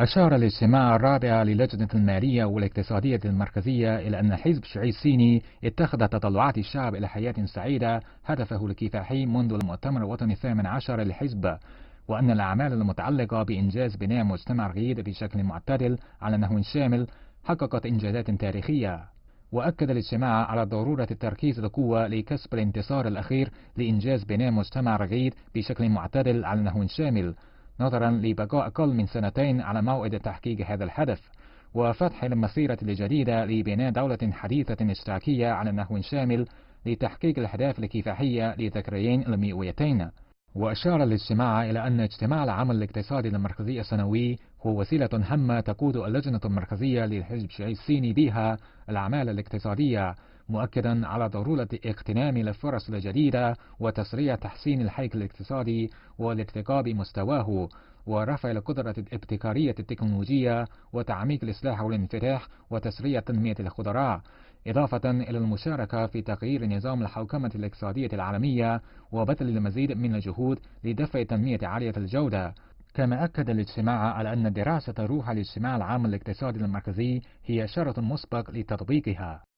أشار الاجتماع الرابع للجنة المالية والاقتصادية المركزية إلى أن حزب الشيوعي الصيني اتخذ تطلعات الشعب إلى حياة سعيدة هدفه الكفاحي منذ المؤتمر الوطني الثامن عشر للحزب وأن الأعمال المتعلقة بإنجاز بناء مجتمع جيد بشكل معتدل على نحو شامل حققت إنجازات تاريخية وأكد الاجتماع على ضرورة التركيز بقوة لكسب الانتصار الأخير لإنجاز بناء مجتمع جيد بشكل معتدل على نحو شامل نظرا لبقاء أقل من سنتين على موعد تحقيق هذا الهدف وفتح المسيرة الجديدة لبناء دولة حديثة اشتراكية على نحو شامل لتحقيق الأهداف الكفاحية لذكريين المئويتين وأشار الاجتماع إلى أن اجتماع العمل الاقتصادي المركزي السنوي هو وسيلة هامة تقود اللجنة المركزية للحزب الشيعي الصيني بها الأعمال الاقتصادية مؤكدا على ضرورة اغتنام الفرص الجديدة وتسريع تحسين الحيك الاقتصادي والارتقاء بمستواه ورفع القدرة الابتكارية التكنولوجية وتعميق الإصلاح والانفتاح وتسريع تنمية الخضراء إضافة إلى المشاركة في تغيير نظام الحوكمة الاقتصادية العالمية وبذل المزيد من الجهود لدفع تنمية عالية الجودة كما أكد الاجتماع على أن دراسة روح الاجتماع العام الاقتصادي المركزي هي شرط مسبق لتطبيقها